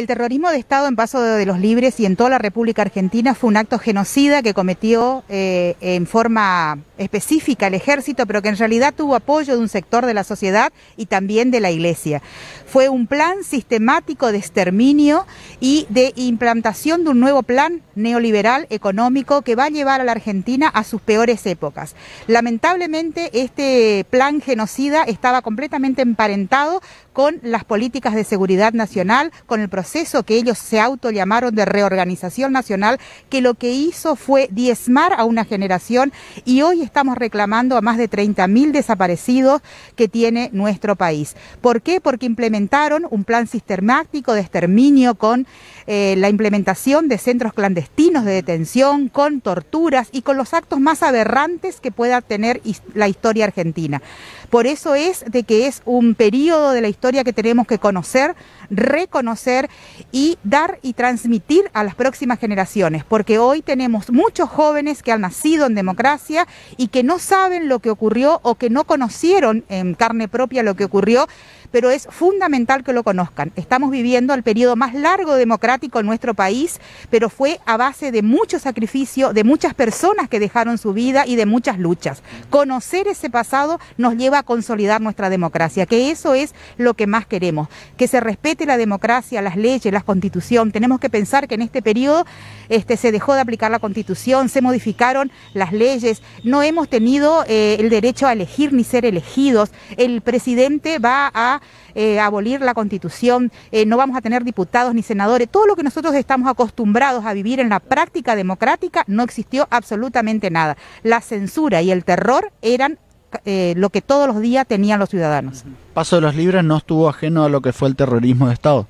El terrorismo de Estado en Paso de los Libres y en toda la República Argentina fue un acto genocida que cometió eh, en forma específica el ejército, pero que en realidad tuvo apoyo de un sector de la sociedad y también de la iglesia. Fue un plan sistemático de exterminio y de implantación de un nuevo plan neoliberal económico que va a llevar a la Argentina a sus peores épocas. Lamentablemente este plan genocida estaba completamente emparentado con las políticas de seguridad nacional, con el proceso eso que ellos se auto de reorganización nacional, que lo que hizo fue diezmar a una generación y hoy estamos reclamando a más de 30.000 desaparecidos que tiene nuestro país. ¿Por qué? Porque implementaron un plan sistemático de exterminio con eh, la implementación de centros clandestinos de detención, con torturas y con los actos más aberrantes que pueda tener la historia argentina. Por eso es de que es un periodo de la historia que tenemos que conocer, reconocer y dar y transmitir a las próximas generaciones, porque hoy tenemos muchos jóvenes que han nacido en democracia y que no saben lo que ocurrió o que no conocieron en carne propia lo que ocurrió, pero es fundamental que lo conozcan. Estamos viviendo el periodo más largo democrático en nuestro país, pero fue a base de mucho sacrificio, de muchas personas que dejaron su vida y de muchas luchas. Conocer ese pasado nos lleva a consolidar nuestra democracia, que eso es lo que más queremos, que se respete la democracia, las leyes, la constitución. Tenemos que pensar que en este periodo este, se dejó de aplicar la constitución, se modificaron las leyes, no hemos tenido eh, el derecho a elegir ni ser elegidos, el presidente va a eh, abolir la constitución, eh, no vamos a tener diputados ni senadores, todo lo que nosotros estamos acostumbrados a vivir en la práctica democrática no existió absolutamente nada. La censura y el terror eran lo que todos los días tenían los ciudadanos. Paso de los Libres no estuvo ajeno a lo que fue el terrorismo de Estado.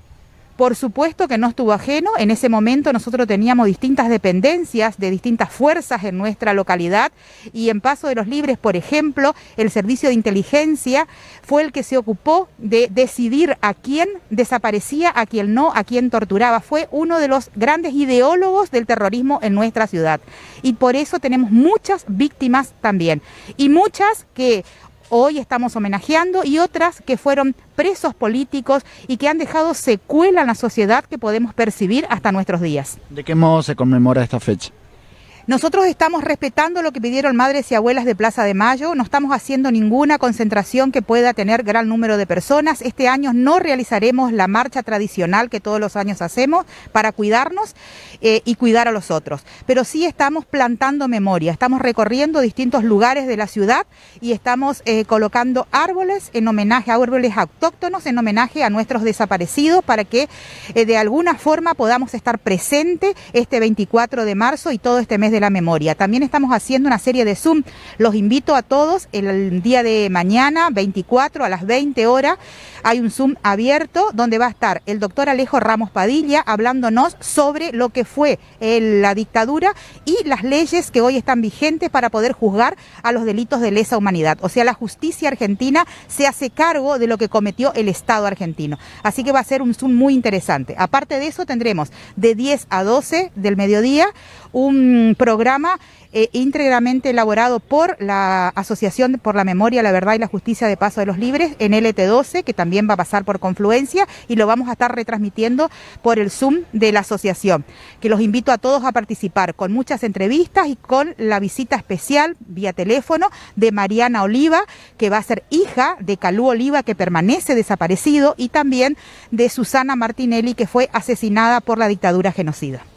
Por supuesto que no estuvo ajeno, en ese momento nosotros teníamos distintas dependencias de distintas fuerzas en nuestra localidad y en Paso de los Libres, por ejemplo, el servicio de inteligencia fue el que se ocupó de decidir a quién desaparecía, a quién no, a quién torturaba. Fue uno de los grandes ideólogos del terrorismo en nuestra ciudad y por eso tenemos muchas víctimas también y muchas que hoy estamos homenajeando y otras que fueron presos políticos y que han dejado secuela en la sociedad que podemos percibir hasta nuestros días. ¿De qué modo se conmemora esta fecha? Nosotros estamos respetando lo que pidieron madres y abuelas de Plaza de Mayo, no estamos haciendo ninguna concentración que pueda tener gran número de personas. Este año no realizaremos la marcha tradicional que todos los años hacemos para cuidarnos eh, y cuidar a los otros, pero sí estamos plantando memoria, estamos recorriendo distintos lugares de la ciudad y estamos eh, colocando árboles en homenaje a árboles autóctonos, en homenaje a nuestros desaparecidos para que eh, de alguna forma podamos estar presente este 24 de marzo y todo este mes de la memoria. También estamos haciendo una serie de Zoom. Los invito a todos el día de mañana, 24 a las 20 horas. Hay un Zoom abierto donde va a estar el doctor Alejo Ramos Padilla hablándonos sobre lo que fue la dictadura y las leyes que hoy están vigentes para poder juzgar a los delitos de lesa humanidad. O sea, la justicia argentina se hace cargo de lo que cometió el Estado argentino. Así que va a ser un Zoom muy interesante. Aparte de eso, tendremos de 10 a 12 del mediodía un programa eh, íntegramente elaborado por la Asociación por la Memoria, la Verdad y la Justicia de Paso de los Libres en LT12, que también va a pasar por Confluencia y lo vamos a estar retransmitiendo por el Zoom de la asociación, que los invito a todos a participar con muchas entrevistas y con la visita especial vía teléfono de Mariana Oliva, que va a ser hija de Calú Oliva, que permanece desaparecido, y también de Susana Martinelli, que fue asesinada por la dictadura genocida.